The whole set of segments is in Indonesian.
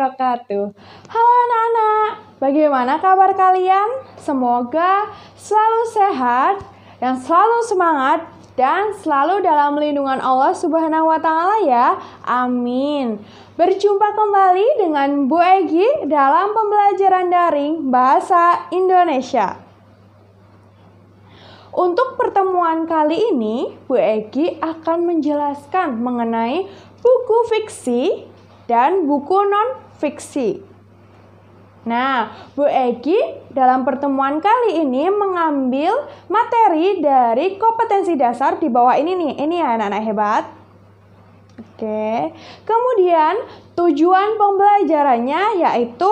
wabarakatuh. Halo anak-anak, bagaimana kabar kalian? Semoga selalu sehat yang selalu semangat dan selalu dalam lindungan Allah Subhanahu wa taala ya. Amin. Berjumpa kembali dengan Bu Egi dalam pembelajaran daring Bahasa Indonesia. Untuk pertemuan kali ini, Bu Egi akan menjelaskan mengenai buku fiksi dan buku non fiksi. Nah, Bu Egi dalam pertemuan kali ini mengambil materi dari kompetensi dasar di bawah ini nih. Ini ya anak-anak hebat. Oke. Kemudian tujuan pembelajarannya yaitu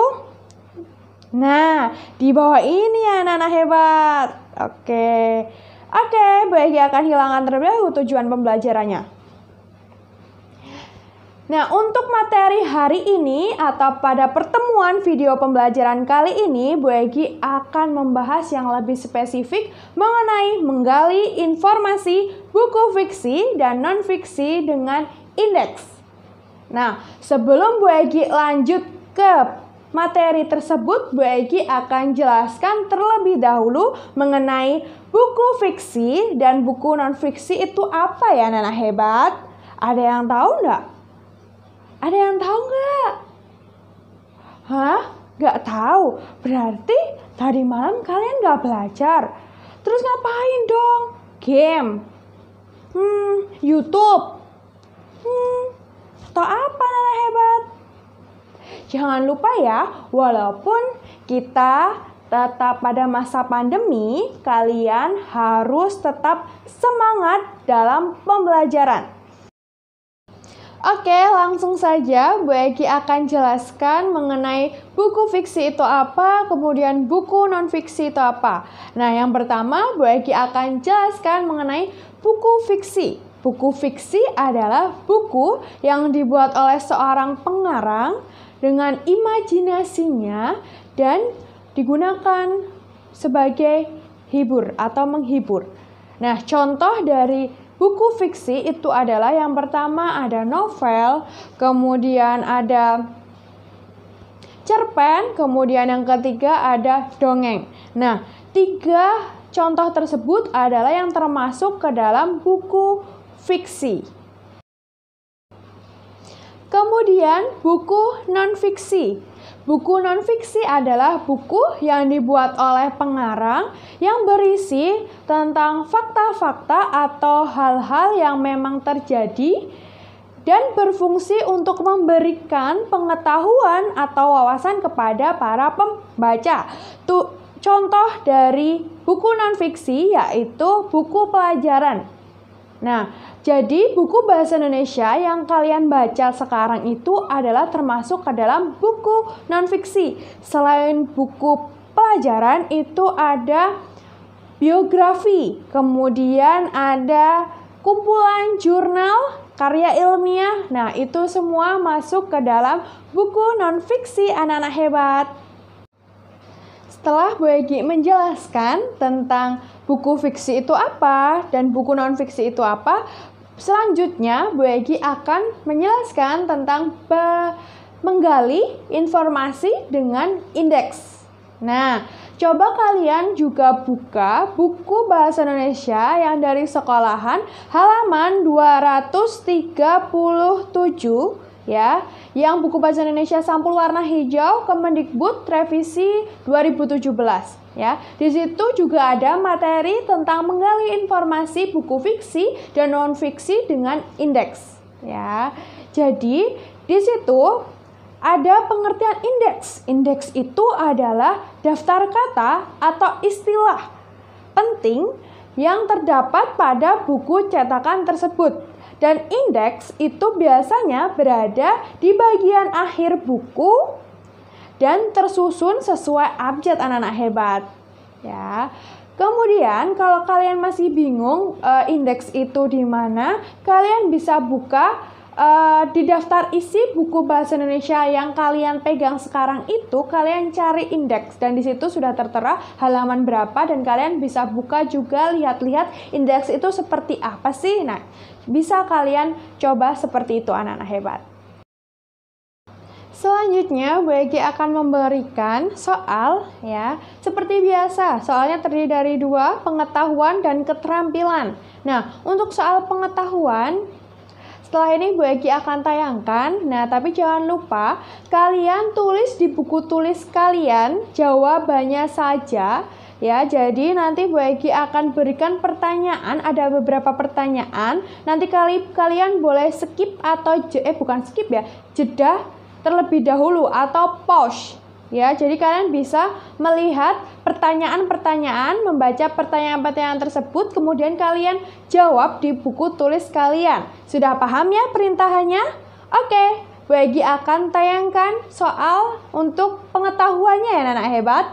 Nah, di bawah ini ya anak-anak hebat. Oke. Oke, Bu Egi akan hilangkan terlebih dahulu tujuan pembelajarannya. Nah, untuk materi hari ini atau pada pertemuan video pembelajaran kali ini, Bu Egi akan membahas yang lebih spesifik mengenai menggali informasi buku fiksi dan non-fiksi dengan indeks. Nah, sebelum Bu Egi lanjut ke materi tersebut, Bu Egi akan jelaskan terlebih dahulu mengenai buku fiksi dan buku non-fiksi itu apa ya, Nana Hebat? Ada yang tahu nggak? Ada yang tahu nggak? Hah? Nggak tahu? Berarti tadi malam kalian nggak belajar. Terus ngapain dong? Game. Hmm, YouTube. Hmm, atau apa Nana hebat? Jangan lupa ya, walaupun kita tetap pada masa pandemi, kalian harus tetap semangat dalam pembelajaran. Oke, langsung saja Bu Eki akan jelaskan mengenai buku fiksi itu apa, kemudian buku non-fiksi itu apa. Nah, yang pertama Bu Eki akan jelaskan mengenai buku fiksi. Buku fiksi adalah buku yang dibuat oleh seorang pengarang dengan imajinasinya dan digunakan sebagai hibur atau menghibur. Nah, contoh dari Buku fiksi itu adalah yang pertama ada novel, kemudian ada cerpen, kemudian yang ketiga ada dongeng. Nah, tiga contoh tersebut adalah yang termasuk ke dalam buku fiksi. Kemudian buku nonfiksi. Buku nonfiksi adalah buku yang dibuat oleh pengarang yang berisi tentang fakta-fakta atau hal-hal yang memang terjadi dan berfungsi untuk memberikan pengetahuan atau wawasan kepada para pembaca. Tuh, contoh dari buku nonfiksi yaitu buku pelajaran. Nah, jadi buku bahasa Indonesia yang kalian baca sekarang itu adalah termasuk ke dalam buku nonfiksi. Selain buku pelajaran itu ada biografi, kemudian ada kumpulan jurnal karya ilmiah. Nah, itu semua masuk ke dalam buku nonfiksi anak-anak hebat. Setelah Bu Egi menjelaskan tentang buku fiksi itu apa dan buku non-fiksi itu apa, selanjutnya Bu Egi akan menjelaskan tentang menggali informasi dengan indeks. Nah, coba kalian juga buka buku Bahasa Indonesia yang dari sekolahan halaman 237 ya. Yang buku bahasa Indonesia sampul warna hijau Kemendikbud revisi 2017 ya. Di situ juga ada materi tentang menggali informasi buku fiksi dan non fiksi dengan indeks ya. Jadi di situ ada pengertian indeks. Indeks itu adalah daftar kata atau istilah penting yang terdapat pada buku cetakan tersebut dan indeks itu biasanya berada di bagian akhir buku dan tersusun sesuai abjad anak-anak hebat. Ya. Kemudian kalau kalian masih bingung e, indeks itu di mana, kalian bisa buka uh, di daftar isi buku bahasa Indonesia yang kalian pegang sekarang itu kalian cari indeks dan di situ sudah tertera halaman berapa dan kalian bisa buka juga lihat-lihat indeks itu seperti apa sih. Nah, bisa kalian coba seperti itu anak-anak hebat. Selanjutnya, WG akan memberikan soal ya, seperti biasa. Soalnya terdiri dari dua, pengetahuan dan keterampilan. Nah, untuk soal pengetahuan, setelah ini Bu Egi akan tayangkan. Nah, tapi jangan lupa kalian tulis di buku tulis kalian jawabannya saja ya. Jadi nanti Bu Egi akan berikan pertanyaan, ada beberapa pertanyaan. Nanti kali kalian boleh skip atau eh bukan skip ya, jeda terlebih dahulu atau pause Ya, jadi kalian bisa melihat pertanyaan-pertanyaan, membaca pertanyaan-pertanyaan tersebut, kemudian kalian jawab di buku tulis kalian. Sudah paham ya perintahannya? Oke, Wegi akan tayangkan soal untuk pengetahuannya ya anak hebat.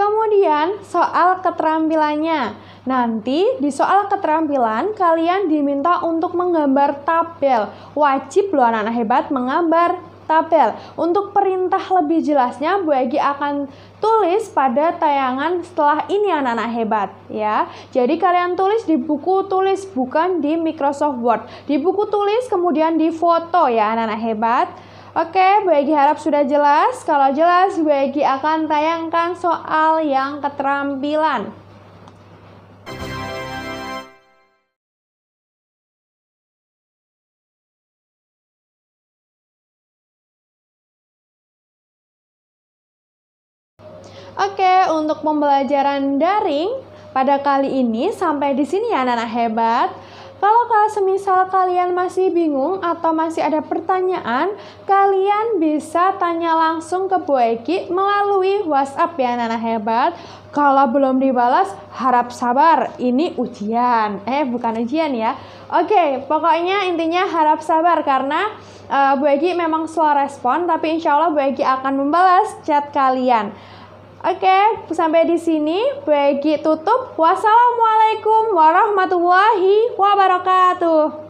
Kemudian soal keterampilannya. Nanti di soal keterampilan kalian diminta untuk menggambar tabel. Wajib loh anak-anak hebat menggambar tabel. Untuk perintah lebih jelasnya Bu Egi akan tulis pada tayangan setelah ini anak-anak hebat ya. Jadi kalian tulis di buku tulis bukan di Microsoft Word. Di buku tulis kemudian di foto ya anak-anak hebat. Oke, Bu Egi harap sudah jelas. Kalau jelas, Bu Egi akan tayangkan soal yang keterampilan. Oke, untuk pembelajaran daring pada kali ini sampai di sini ya anak-anak hebat. Kalau semisal kalian masih bingung atau masih ada pertanyaan, kalian bisa tanya langsung ke Bu Eki melalui WhatsApp ya Nana Hebat. Kalau belum dibalas, harap sabar. Ini ujian. Eh, bukan ujian ya. Oke, pokoknya intinya harap sabar karena uh, Bu Eki memang slow respon, tapi insya Allah Bu Eki akan membalas chat kalian. Oke, sampai di sini Bagi tutup. Wassalamualaikum warahmatullahi wabarakatuh.